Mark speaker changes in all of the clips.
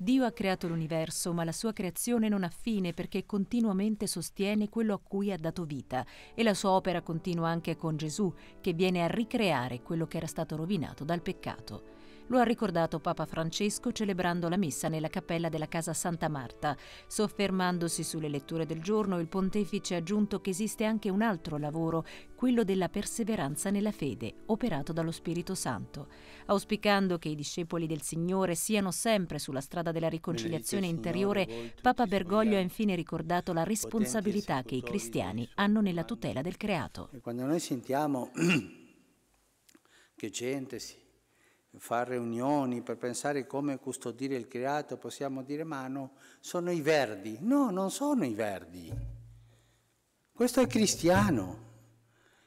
Speaker 1: Dio ha creato l'universo, ma la sua creazione non ha fine perché continuamente sostiene quello a cui ha dato vita e la sua opera continua anche con Gesù, che viene a ricreare quello che era stato rovinato dal peccato. Lo ha ricordato Papa Francesco celebrando la messa nella cappella della Casa Santa Marta. Soffermandosi sulle letture del giorno, il pontefice ha aggiunto che esiste anche un altro lavoro, quello della perseveranza nella fede, operato dallo Spirito Santo. Auspicando che i discepoli del Signore siano sempre sulla
Speaker 2: strada della riconciliazione interiore,
Speaker 1: Papa Bergoglio ha infine ricordato la responsabilità che i cristiani hanno nella tutela del creato.
Speaker 2: E quando noi sentiamo che gente si fare riunioni per pensare come custodire il creato, possiamo dire ma no, sono i verdi. No, non sono i verdi. Questo è cristiano.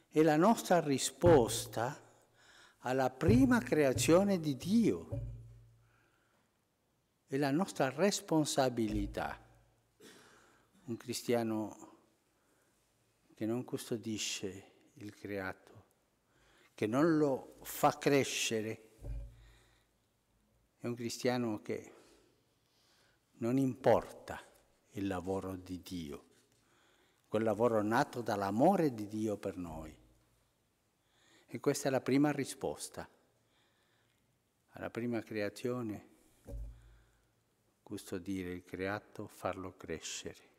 Speaker 2: È la nostra risposta alla prima creazione di Dio. È la nostra responsabilità. Un cristiano che non custodisce il creato, che non lo fa crescere, è un cristiano che non importa il lavoro di Dio, quel lavoro nato dall'amore di Dio per noi. E questa è la prima risposta alla prima creazione, custodire il creato, farlo crescere.